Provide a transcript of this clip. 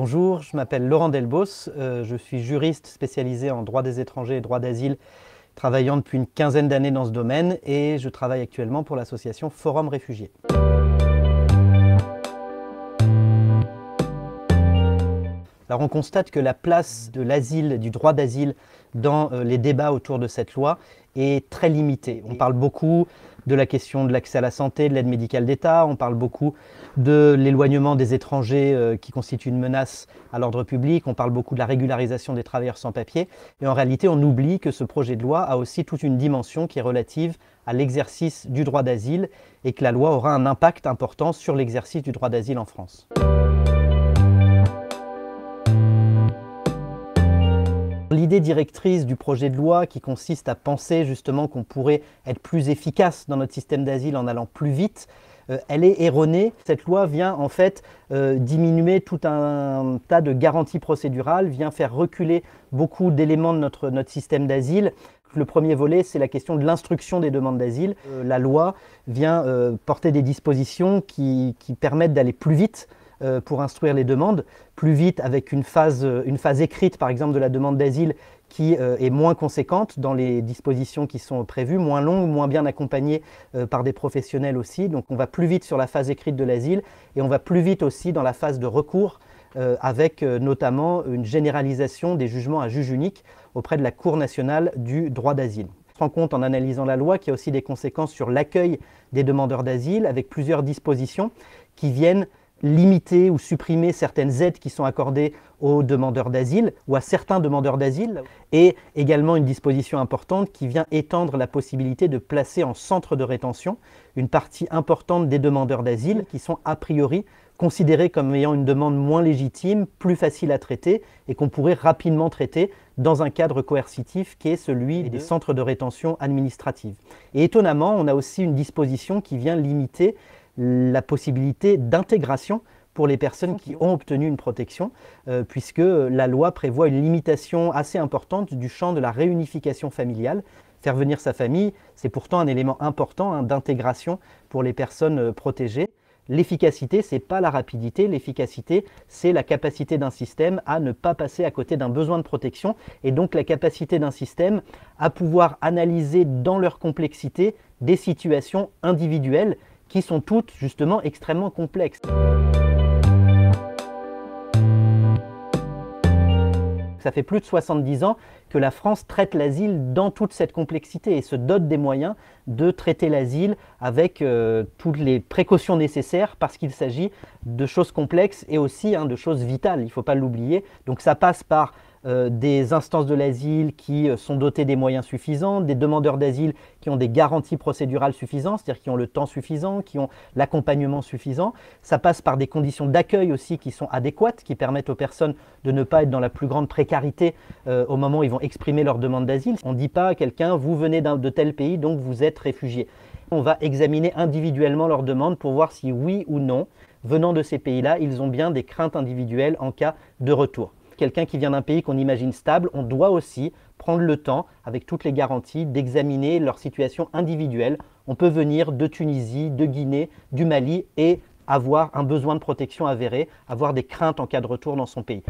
Bonjour, je m'appelle Laurent Delbos, euh, je suis juriste spécialisé en droit des étrangers et droit d'asile, travaillant depuis une quinzaine d'années dans ce domaine et je travaille actuellement pour l'association Forum Réfugiés. Alors on constate que la place de l'asile, du droit d'asile dans euh, les débats autour de cette loi est très limitée. On parle beaucoup de la question de l'accès à la santé, de l'aide médicale d'État, on parle beaucoup de l'éloignement des étrangers euh, qui constitue une menace à l'ordre public, on parle beaucoup de la régularisation des travailleurs sans papier, et en réalité on oublie que ce projet de loi a aussi toute une dimension qui est relative à l'exercice du droit d'asile et que la loi aura un impact important sur l'exercice du droit d'asile en France. L'idée directrice du projet de loi qui consiste à penser justement qu'on pourrait être plus efficace dans notre système d'asile en allant plus vite, euh, elle est erronée. Cette loi vient en fait euh, diminuer tout un tas de garanties procédurales, vient faire reculer beaucoup d'éléments de notre, système d'asile. Le premier volet, c'est la question de l'instruction des demandes d'asile. Euh, la loi vient porter des dispositions qui, qui permettent d'aller plus vite euh, pour instruire les demandes, plus vite avec euh, une phase, écrite, par exemple, de la demande d'asile qui euh, est moins conséquente dans les dispositions qui sont prévues, moins longue, moins bien accompagnée par des professionnels aussi. Donc on va plus vite sur la phase écrite de l'asile et on va plus vite aussi dans la phase de recours avec notamment une généralisation des jugements à juge unique auprès de la Cour nationale du droit d'asile. On compte en analysant la loi qu'il y a aussi des conséquences sur l'accueil des demandeurs d'asile avec plusieurs dispositions qui viennent limiter ou supprimer certaines aides qui sont accordées aux demandeurs d'asile ou à certains demandeurs d'asile, et également une disposition importante qui vient étendre la possibilité de placer en centre de rétention une partie importante des demandeurs d'asile qui sont a priori considérés comme ayant une demande moins légitime, plus facile à traiter et qu'on pourrait rapidement traiter dans un cadre coercitif qui est celui des centres de rétention administrative. Et étonnamment, on a aussi une disposition qui vient limiter la possibilité d'intégration pour les personnes qui ont obtenu une protection, euh, puisque la loi prévoit une limitation assez importante du champ de la réunification familiale. Faire venir sa famille, c'est pourtant un élément important hein, d'intégration pour les personnes euh, protégées. L'efficacité, ce n'est pas la rapidité, l'efficacité, c'est la capacité d'un système à ne pas passer à côté d'un besoin de protection et donc la capacité d'un système à pouvoir analyser dans leur complexité des situations individuelles qui sont toutes justement extrêmement complexes. Ça fait plus de 70 ans que la France traite l'asile dans toute cette complexité et se dote des moyens de traiter l'asile avec euh, toutes les précautions nécessaires parce qu'il s'agit de choses complexes et aussi hein, de choses vitales, il ne faut pas l'oublier. Donc ça passe par euh, des instances de l'asile qui euh, sont dotées des moyens suffisants, des demandeurs d'asile qui ont des garanties procédurales suffisantes, c'est-à-dire qui ont le temps suffisant, qui ont l'accompagnement suffisant. Ça passe par des conditions d'accueil aussi qui sont adéquates, qui permettent aux personnes de ne pas être dans la plus grande précarité euh, au moment où ils vont exprimer leur demande d'asile. On ne dit pas à quelqu'un, vous venez de tel pays, donc vous êtes réfugié. On va examiner individuellement leur demande pour voir si oui ou non, venant de ces pays-là, ils ont bien des craintes individuelles en cas de retour quelqu'un qui vient d'un pays qu'on imagine stable, on doit aussi prendre le temps, avec toutes les garanties, d'examiner leur situation individuelle. On peut venir de Tunisie, de Guinée, du Mali et avoir un besoin de protection avéré, avoir des craintes en cas de retour dans son pays.